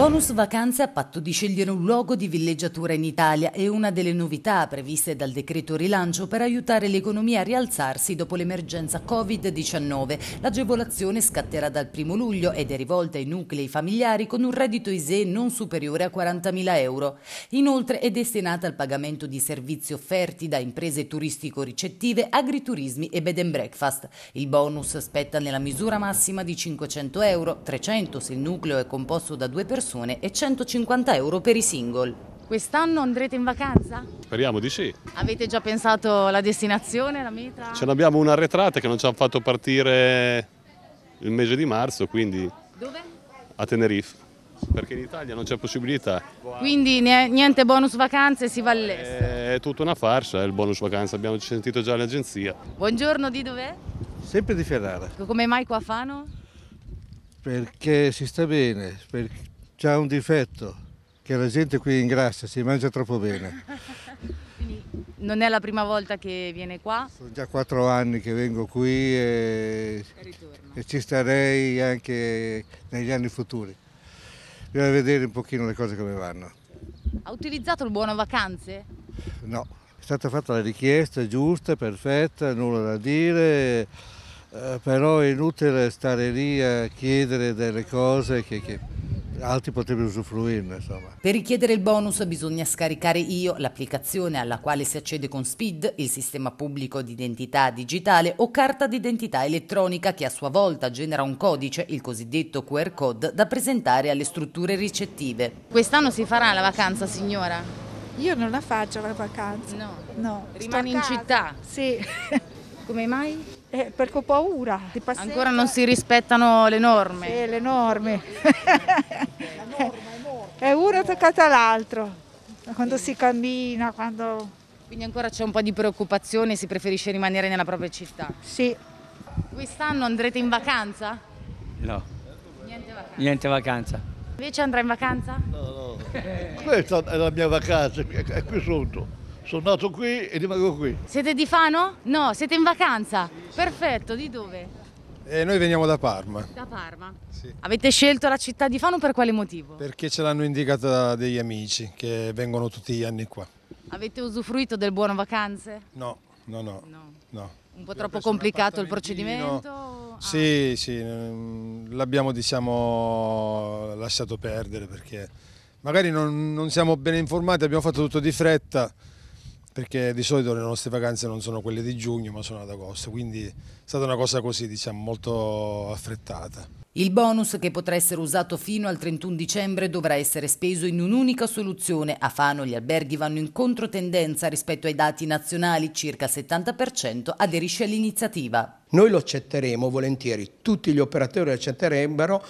Bonus vacanze a patto di scegliere un luogo di villeggiatura in Italia è una delle novità previste dal decreto rilancio per aiutare l'economia a rialzarsi dopo l'emergenza Covid-19. L'agevolazione scatterà dal 1 luglio ed è rivolta ai nuclei familiari con un reddito ISE non superiore a 40.000 euro. Inoltre è destinata al pagamento di servizi offerti da imprese turistico-ricettive, agriturismi e bed and breakfast. Il bonus spetta nella misura massima di 500 euro, 300 se il nucleo è composto da due persone persone e 150 euro per i single. Quest'anno andrete in vacanza? Speriamo di sì. Avete già pensato alla destinazione, la meta? Ce n'abbiamo una arretrata che non ci hanno fatto partire il mese di marzo, quindi... Dove? A Tenerife perché in Italia non c'è possibilità. Quindi niente bonus vacanze, si va all'estero? Eh, è tutta una farsa eh, il bonus vacanze, abbiamo sentito già l'agenzia. Buongiorno, di dov'è? Sempre di Ferrara. Come mai qua a Fano? Perché si sta bene, c'è un difetto, che la gente qui ingrassa, si mangia troppo bene. Quindi non è la prima volta che viene qua? Sono già quattro anni che vengo qui e, e ci starei anche negli anni futuri. Bisogna vedere un pochino le cose come vanno. Ha utilizzato il buono vacanze? No, è stata fatta la richiesta giusta, perfetta, nulla da dire, eh, però è inutile stare lì a chiedere delle cose che, che altri potrebbero usufruirne. Insomma. Per richiedere il bonus bisogna scaricare io l'applicazione alla quale si accede con SPID, il sistema pubblico di identità digitale o carta d'identità elettronica che a sua volta genera un codice, il cosiddetto QR code, da presentare alle strutture ricettive. Quest'anno si farà la vacanza signora? Io non la faccio la vacanza. No. no. rimani in città? Sì. Come mai? Eh, perché ho paura. Ancora non si rispettano le norme. Sì, le norme. è uno toccato all'altro. Quando si cammina, quando... Quindi ancora c'è un po' di preoccupazione, si preferisce rimanere nella propria città? Sì. Quest'anno andrete in vacanza? No. Niente vacanza. Niente vacanza. Invece andrà in vacanza? No, no. Questa è la mia vacanza, è qui sotto. Sono nato qui e rimango qui. Siete di Fano? No, siete in vacanza? Sì, Perfetto, di dove? E eh, noi veniamo da Parma. Da Parma? Sì. Avete scelto la città di Fano per quale motivo? Perché ce l'hanno indicata degli amici che vengono tutti gli anni qua. Avete usufruito del buono vacanze? No, no, no. no. no. Un po' troppo complicato il procedimento? Sì, ah. ah. sì, mm, l'abbiamo diciamo lasciato perdere perché magari non, non siamo bene informati, abbiamo fatto tutto di fretta perché di solito le nostre vacanze non sono quelle di giugno ma sono ad agosto, quindi è stata una cosa così diciamo molto affrettata. Il bonus che potrà essere usato fino al 31 dicembre dovrà essere speso in un'unica soluzione. A Fano gli alberghi vanno in controtendenza rispetto ai dati nazionali, circa il 70% aderisce all'iniziativa. Noi lo accetteremo volentieri, tutti gli operatori lo accetterebbero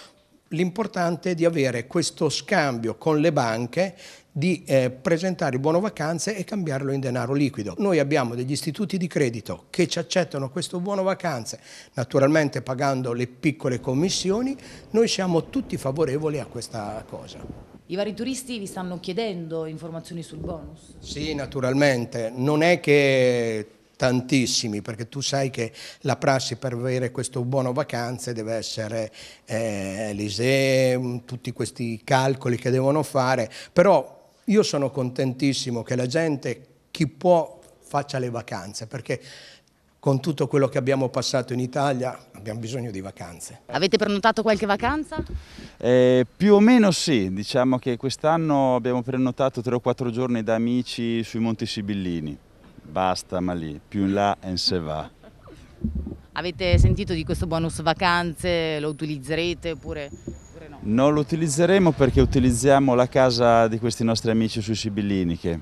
l'importante è di avere questo scambio con le banche di eh, presentare il buono vacanze e cambiarlo in denaro liquido. Noi abbiamo degli istituti di credito che ci accettano questo buono vacanze, naturalmente pagando le piccole commissioni, noi siamo tutti favorevoli a questa cosa. I vari turisti vi stanno chiedendo informazioni sul bonus? Sì, naturalmente, non è che tantissimi, perché tu sai che la prassi per avere questo buono vacanze deve essere eh, l'ISE, mm, tutti questi calcoli che devono fare, però io sono contentissimo che la gente, chi può, faccia le vacanze, perché con tutto quello che abbiamo passato in Italia abbiamo bisogno di vacanze. Avete prenotato qualche vacanza? Eh, più o meno sì, diciamo che quest'anno abbiamo prenotato 3 o 4 giorni da amici sui Monti Sibillini basta ma lì, più in là e se va. Avete sentito di questo bonus vacanze, lo utilizzerete oppure, oppure no? Non lo utilizzeremo perché utilizziamo la casa di questi nostri amici sui Sibillini che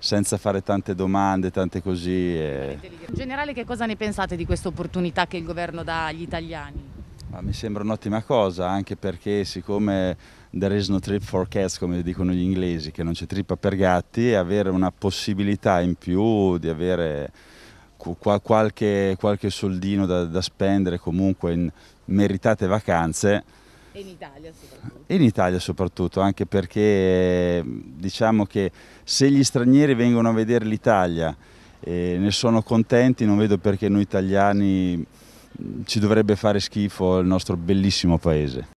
senza fare tante domande, tante così. E... Eh. In generale che cosa ne pensate di questa opportunità che il governo dà agli italiani? Ma mi sembra un'ottima cosa, anche perché siccome there is no trip for cats, come dicono gli inglesi, che non c'è trippa per gatti, avere una possibilità in più di avere qualche, qualche soldino da, da, spendere comunque in meritate vacanze. E in Italia soprattutto. In Italia soprattutto, anche perché diciamo che se gli stranieri vengono a vedere l'Italia e ne sono contenti, non vedo perché noi italiani ci dovrebbe fare schifo il nostro bellissimo paese.